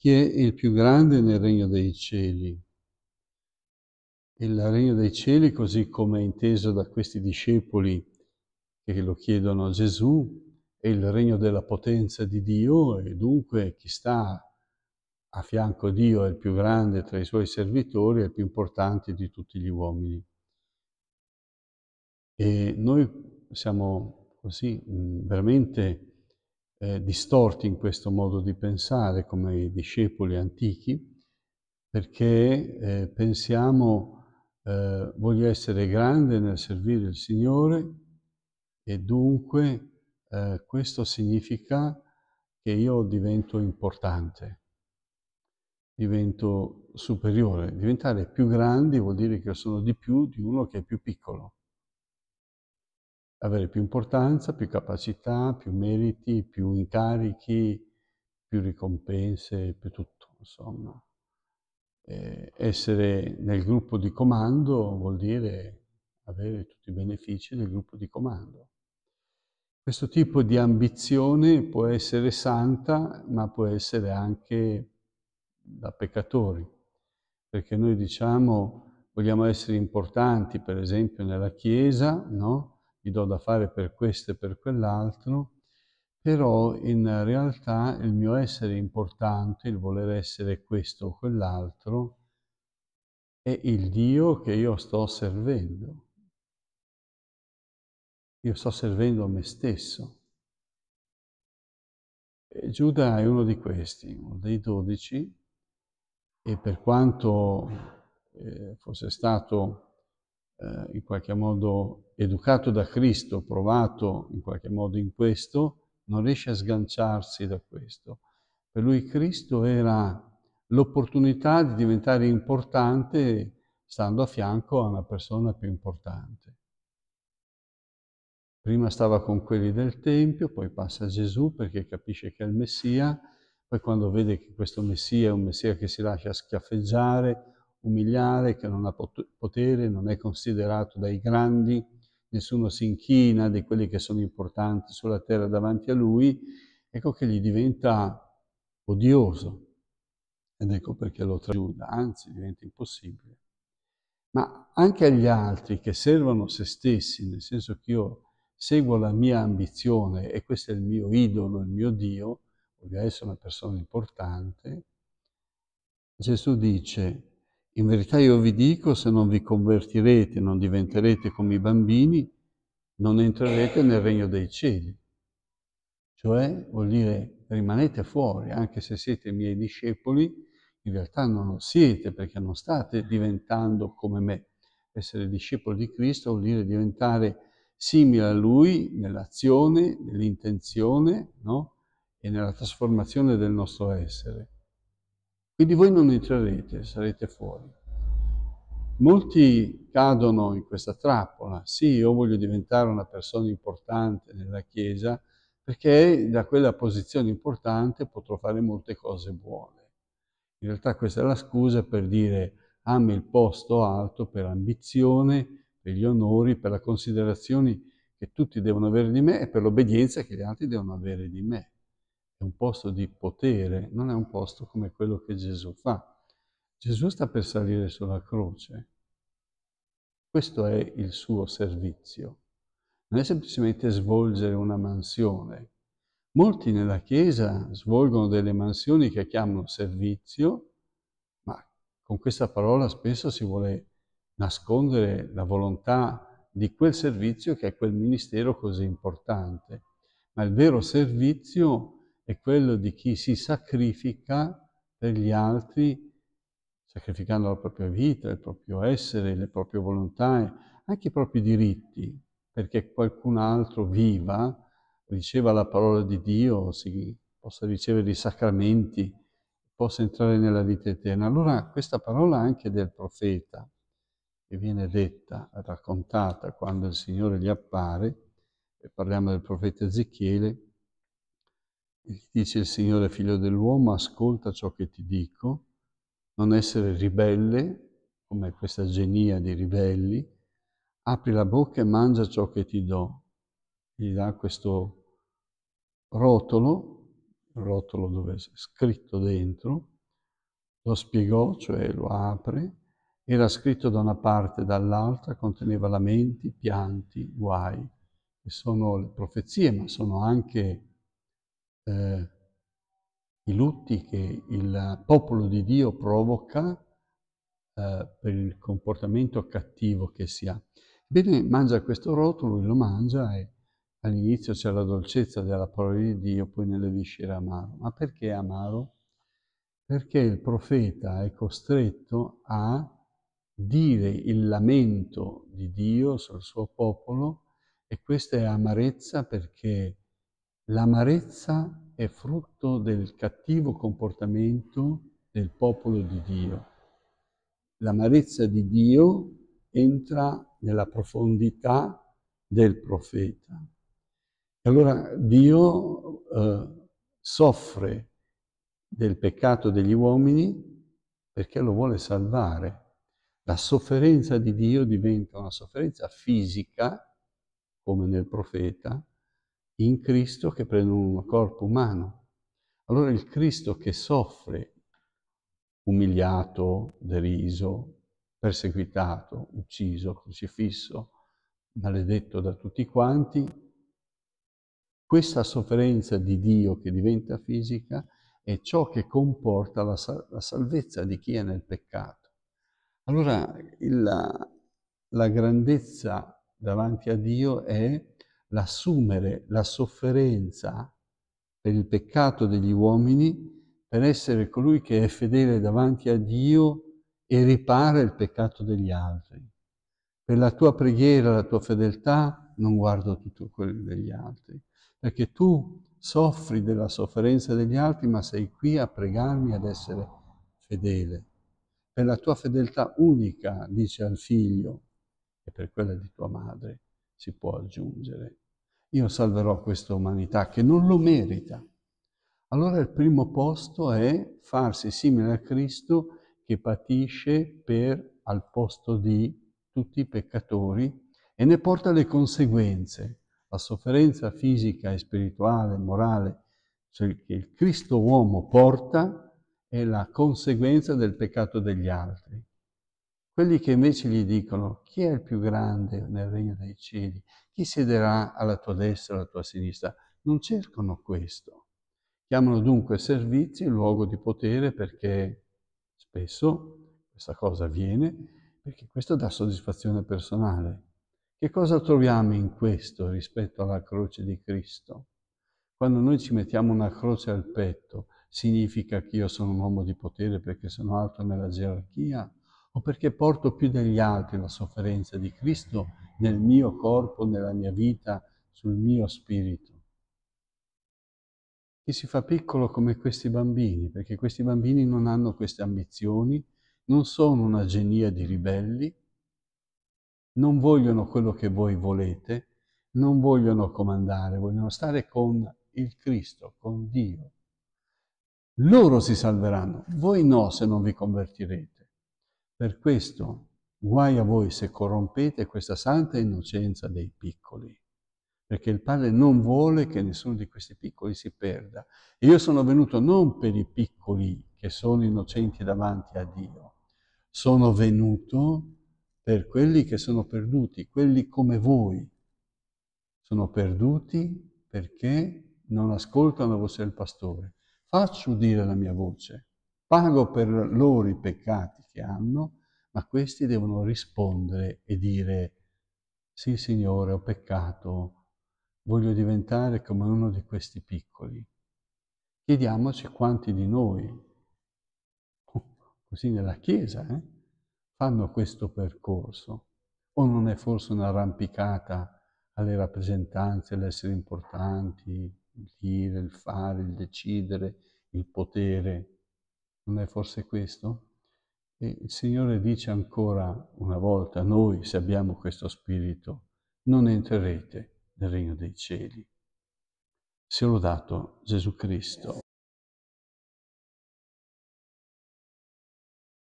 chi è il più grande nel regno dei cieli. Il regno dei cieli, così come è inteso da questi discepoli che lo chiedono a Gesù, è il regno della potenza di Dio e dunque chi sta a fianco a Dio è il più grande tra i suoi servitori, è il più importante di tutti gli uomini. E noi siamo così veramente eh, distorti in questo modo di pensare come i discepoli antichi, perché eh, pensiamo eh, voglio essere grande nel servire il Signore e dunque eh, questo significa che io divento importante, divento superiore. Diventare più grandi vuol dire che sono di più di uno che è più piccolo avere più importanza, più capacità, più meriti, più incarichi, più ricompense, più tutto, insomma. Eh, essere nel gruppo di comando vuol dire avere tutti i benefici del gruppo di comando. Questo tipo di ambizione può essere santa, ma può essere anche da peccatori, perché noi diciamo vogliamo essere importanti, per esempio, nella Chiesa, no? gli do da fare per questo e per quell'altro, però in realtà il mio essere importante, il voler essere questo o quell'altro, è il Dio che io sto servendo. Io sto servendo me stesso. E Giuda è uno di questi, uno dei dodici, e per quanto eh, fosse stato eh, in qualche modo educato da Cristo, provato in qualche modo in questo, non riesce a sganciarsi da questo. Per lui Cristo era l'opportunità di diventare importante stando a fianco a una persona più importante. Prima stava con quelli del Tempio, poi passa a Gesù perché capisce che è il Messia, poi quando vede che questo Messia è un Messia che si lascia schiaffeggiare, umiliare, che non ha potere, non è considerato dai grandi, nessuno si inchina di quelli che sono importanti sulla terra davanti a lui, ecco che gli diventa odioso. Ed ecco perché lo traggiuda, anzi diventa impossibile. Ma anche agli altri che servono se stessi, nel senso che io seguo la mia ambizione e questo è il mio idolo, il mio Dio, voglio essere una persona importante, Gesù dice in verità io vi dico, se non vi convertirete, non diventerete come i bambini, non entrerete nel regno dei cieli. Cioè, vuol dire, rimanete fuori, anche se siete miei discepoli, in realtà non lo siete perché non state diventando come me. Essere discepoli di Cristo vuol dire diventare simile a Lui nell'azione, nell'intenzione no? e nella trasformazione del nostro essere. Quindi voi non entrerete, sarete fuori. Molti cadono in questa trappola. Sì, io voglio diventare una persona importante nella Chiesa perché da quella posizione importante potrò fare molte cose buone. In realtà questa è la scusa per dire ami il posto alto per ambizione, per gli onori, per la considerazione che tutti devono avere di me e per l'obbedienza che gli altri devono avere di me è un posto di potere, non è un posto come quello che Gesù fa. Gesù sta per salire sulla croce. Questo è il suo servizio. Non è semplicemente svolgere una mansione. Molti nella Chiesa svolgono delle mansioni che chiamano servizio, ma con questa parola spesso si vuole nascondere la volontà di quel servizio che è quel ministero così importante. Ma il vero servizio è è quello di chi si sacrifica per gli altri, sacrificando la propria vita, il proprio essere, le proprie volontà, anche i propri diritti, perché qualcun altro viva, riceva la parola di Dio, si possa ricevere i sacramenti, possa entrare nella vita eterna. Allora questa parola anche del profeta, che viene detta, raccontata quando il Signore gli appare, e parliamo del profeta Ezechiele, Dice il Signore figlio dell'uomo, ascolta ciò che ti dico, non essere ribelle, come questa genia di ribelli, apri la bocca e mangia ciò che ti do. Gli dà questo rotolo, il rotolo dove è scritto dentro, lo spiegò, cioè lo apre, era scritto da una parte e dall'altra, conteneva lamenti, pianti, guai, che sono le profezie, ma sono anche eh, i lutti che il popolo di Dio provoca eh, per il comportamento cattivo che si ha. Bene, mangia questo rotolo, lo mangia e all'inizio c'è la dolcezza della parola di Dio, poi nelle viscere amaro. Ma perché amaro? Perché il profeta è costretto a dire il lamento di Dio sul suo popolo e questa è amarezza perché L'amarezza è frutto del cattivo comportamento del popolo di Dio. L'amarezza di Dio entra nella profondità del profeta. Allora Dio eh, soffre del peccato degli uomini perché lo vuole salvare. La sofferenza di Dio diventa una sofferenza fisica, come nel profeta, in Cristo che prendono un corpo umano. Allora il Cristo che soffre, umiliato, deriso, perseguitato, ucciso, crocifisso, maledetto da tutti quanti, questa sofferenza di Dio che diventa fisica è ciò che comporta la, sal- la salvezza di chi è nel peccato. Allora il, la, la grandezza davanti a Dio è l'assumere la sofferenza per il peccato degli uomini per essere colui che è fedele davanti a Dio e ripara il peccato degli altri. Per la tua preghiera, la tua fedeltà, non guardo tutto quello degli altri, perché tu soffri della sofferenza degli altri, ma sei qui a pregarmi ad essere fedele. Per la tua fedeltà unica, dice al figlio, e per quella di tua madre, si può aggiungere io salverò questa umanità che non lo merita. Allora il primo posto è farsi simile a Cristo che patisce per, al posto di tutti i peccatori e ne porta le conseguenze, la sofferenza fisica e spirituale, morale, cioè che il Cristo uomo porta è la conseguenza del peccato degli altri. Quelli che invece gli dicono chi è il più grande nel regno dei cieli, chi siederà alla tua destra e alla tua sinistra, non cercano questo. Chiamano dunque servizi il luogo di potere perché spesso questa cosa avviene, perché questo dà soddisfazione personale. Che cosa troviamo in questo rispetto alla croce di Cristo? Quando noi ci mettiamo una croce al petto, significa che io sono un uomo di potere perché sono alto nella gerarchia? o perché porto più degli altri la sofferenza di Cristo nel mio corpo, nella mia vita, sul mio spirito. Chi si fa piccolo come questi bambini, perché questi bambini non hanno queste ambizioni, non sono una genia di ribelli, non vogliono quello che voi volete, non vogliono comandare, vogliono stare con il Cristo, con Dio. Loro si salveranno, voi no se non vi convertirete. Per questo, guai a voi se corrompete questa santa innocenza dei piccoli, perché il Padre non vuole che nessuno di questi piccoli si perda. E io sono venuto non per i piccoli che sono innocenti davanti a Dio, sono venuto per quelli che sono perduti, quelli come voi. Sono perduti perché non ascoltano la voce del pastore. Faccio udire la mia voce pago per loro i peccati che hanno, ma questi devono rispondere e dire sì Signore ho peccato, voglio diventare come uno di questi piccoli. Chiediamoci quanti di noi, così nella Chiesa, eh, fanno questo percorso. O non è forse un'arrampicata alle rappresentanze, all'essere importanti, il dire, il fare, il decidere, il potere. Non è forse questo? E il Signore dice ancora una volta, noi se abbiamo questo spirito non entrerete nel regno dei cieli. Sia lodato Gesù Cristo.